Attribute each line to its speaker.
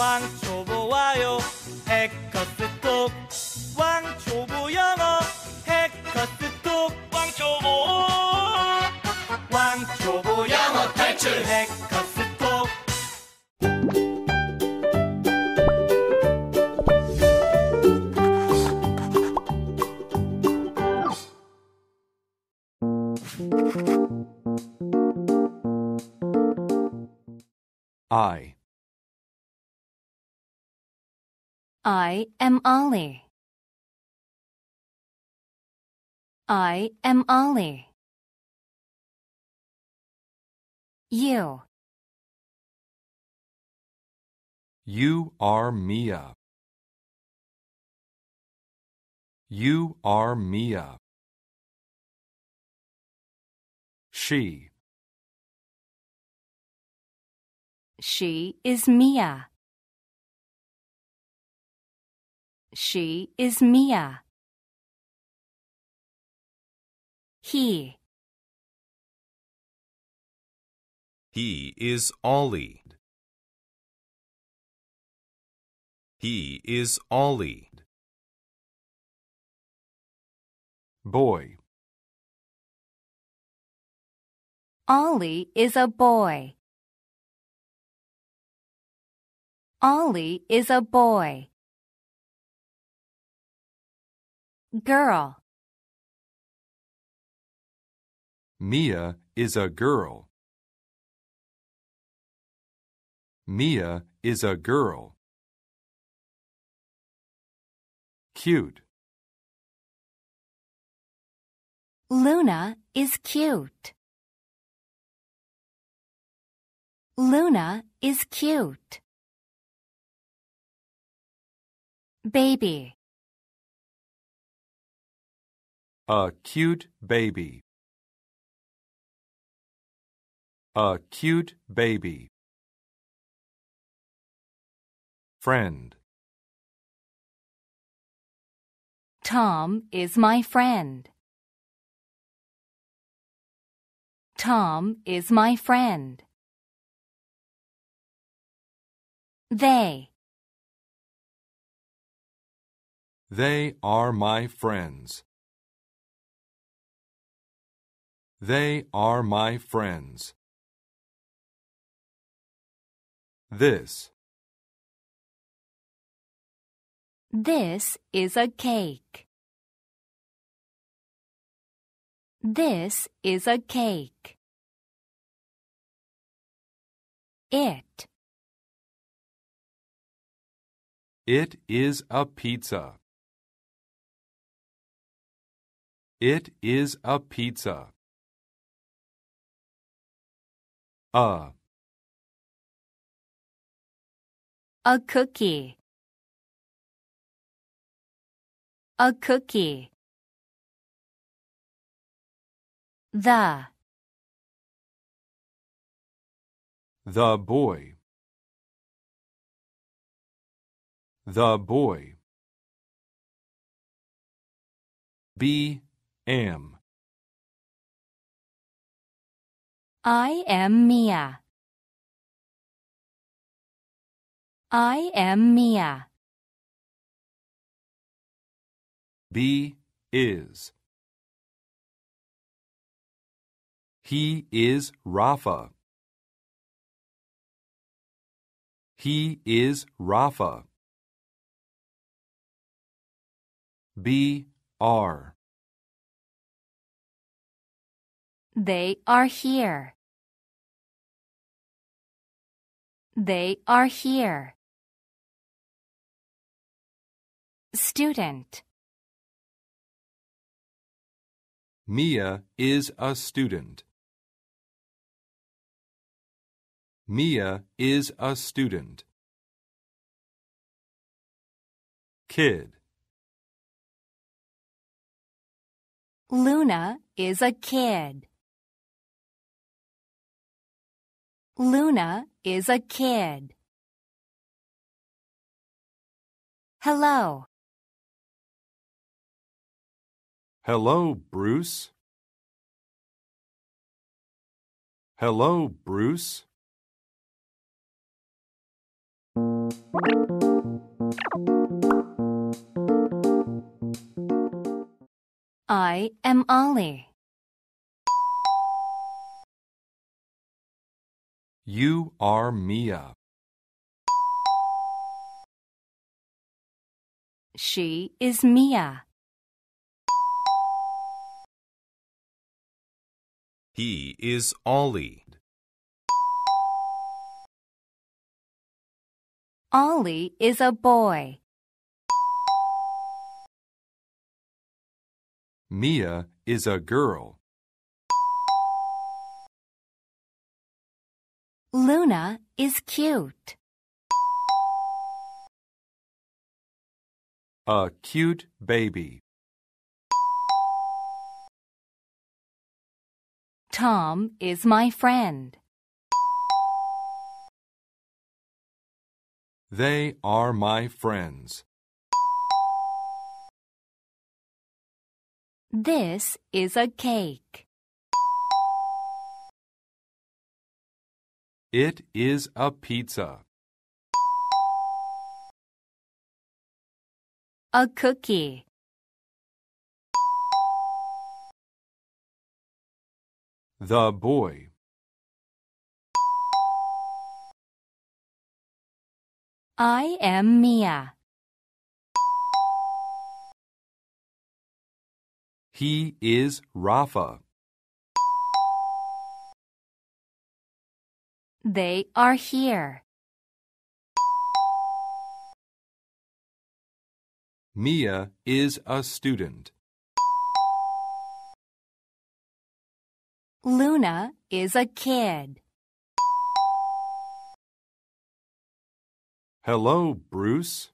Speaker 1: 왕초보 와요 해커스톡 왕초보 영어 해커스톡 왕초보 왕초보 영어 탈출 해커스톡 I I am Ollie. I am Ollie. You. You are Mia. You are Mia. She. She is Mia. She is Mia. He. He is Ollie. He is Ollie. Boy. Ollie is a boy. Ollie is a boy. girl. Mia is a girl. Mia is a girl. Cute. Luna is cute. Luna is cute. Baby. A cute baby. A cute baby. Friend. Tom is my friend. Tom is my friend. They. They are my friends. They are my friends. This. This is a cake. This is a cake. It. It is a pizza. It is a pizza. a a cookie a cookie the the boy the boy b am I am Mia. I am Mia. B is. He is Rafa. He is Rafa. B R. They are here. They are here. Student. Mia is a student. Mia is a student. Kid. Luna is a kid. Luna is a kid. Hello. Hello, Bruce. Hello, Bruce. I am Ollie. You are Mia. She is Mia. He is Ollie. Ollie is a boy. Mia is a girl. Luna is cute. A cute baby. Tom is my friend. They are my friends. This is a cake. It is a pizza. A cookie. The boy. I am Mia. He is Rafa. They are here. Mia is a student. Luna is a kid. Hello, Bruce.